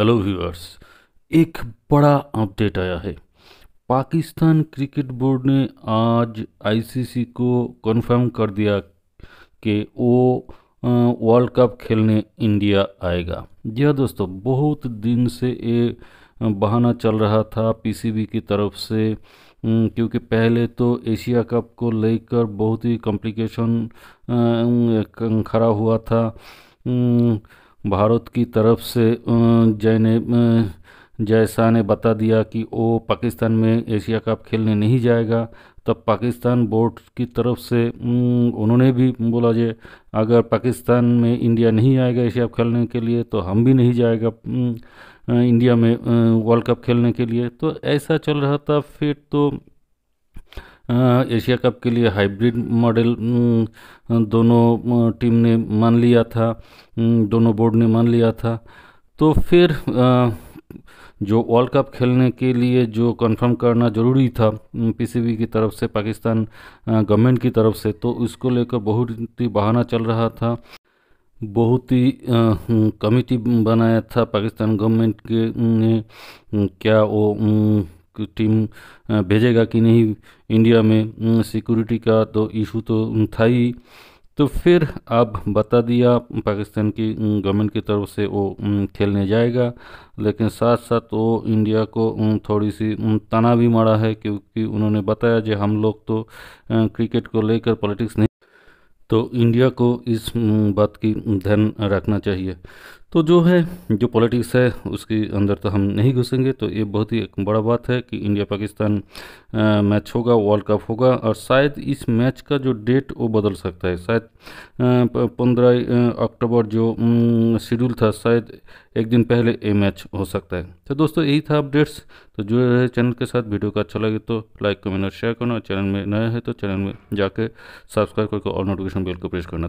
hello viewers एक बड़ा update आया है पाकिस्तान क्रिकेट बोर्ड ने आज आईसीसी को कन्फर्म कर दिया कि वो वर्ल्ड कप खेलने इंडिया आएगा जी हाँ दोस्तों बहुत दिन से ये बहाना चल रहा था पीसीबी की तरफ से क्योंकि पहले तो एशिया कप को लेकर बहुत ही कॉम्प्लिकेशन खड़ा हुआ था भारत की तरफ से जय ने जैसा ने बता दिया कि वो पाकिस्तान में एशिया कप खेलने नहीं जाएगा तब पाकिस्तान बोर्ड की तरफ से उन्होंने भी बोला जे अगर पाकिस्तान में इंडिया नहीं आएगा एशिया कप खेलने के लिए तो हम भी नहीं जाएगा इंडिया में वर्ल्ड कप खेलने के लिए तो ऐसा चल रहा था फिर तो एशिया कप के लिए हाइब्रिड मॉडल दोनों टीम ने मान लिया था दोनों बोर्ड ने मान लिया था तो फिर जो वर्ल्ड कप खेलने के लिए जो कंफर्म करना ज़रूरी था पीसीबी की तरफ से पाकिस्तान गवर्नमेंट की तरफ से तो उसको लेकर बहुत ही बहाना चल रहा था बहुत ही कमेटी बनाया था पाकिस्तान गवर्नमेंट के ने क्या वो टीम भेजेगा कि नहीं इंडिया में सिक्योरिटी का तो इशू तो था ही तो फिर अब बता दिया पाकिस्तान की गवर्नमेंट की तरफ से वो खेलने जाएगा लेकिन साथ साथ वो इंडिया को थोड़ी सी तना भी मारा है क्योंकि उन्होंने बताया कि हम लोग तो क्रिकेट को लेकर पॉलिटिक्स नहीं तो इंडिया को इस बात की ध्यान रखना चाहिए तो जो है जो पॉलिटिक्स है उसके अंदर तो हम नहीं घुसेंगे तो ये बहुत ही एक बड़ा बात है कि इंडिया पाकिस्तान मैच होगा वर्ल्ड कप होगा और शायद इस मैच का जो डेट वो बदल सकता है शायद पंद्रह अक्टूबर जो शेड्यूल था शायद एक दिन पहले ये मैच हो सकता है तो दोस्तों यही था अपडेट्स तो जुड़े है चैनल के साथ वीडियो का अच्छा लगे तो लाइक कमेंट और शेयर करना चैनल में नया है तो चैनल में जाकर सब्सक्राइब करके और नोटिफिकेशन बिल को प्रेस करना